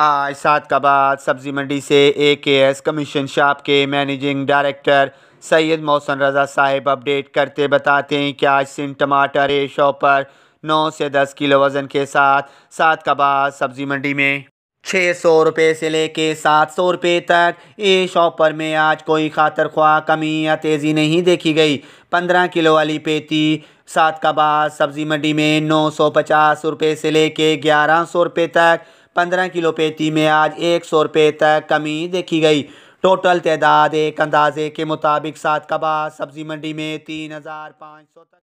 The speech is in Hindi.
आज सात का बाद सब्ज़ी मंडी से A K S commission shop के managing director Syed Mohsin Raza sahib update करते बताते हैं कि आज सिंह टमाटर ए शॉप पर नौ से दस किलो वज़न के साथ सात का बाद सब्ज़ी मंडी में छः सौ रुपये से लेके सात सौ रुपये तक ए शॉपर में आज कोई खातर ख्वा कमी या तेज़ी नहीं देखी गई पंद्रह किलो वाली पेती सात का बाद सब्ज़ी मंडी में नौ सौ पचास रुपये से लेके ग्यारह सौ रुपये तक पंद्रह किलो पेटी में आज एक सौ रुपये तक कमी देखी गई टोटल तादाद एक अंदाजे के मुताबिक सात कबा सब्जी मंडी में तीन हज़ार पाँच सौ तक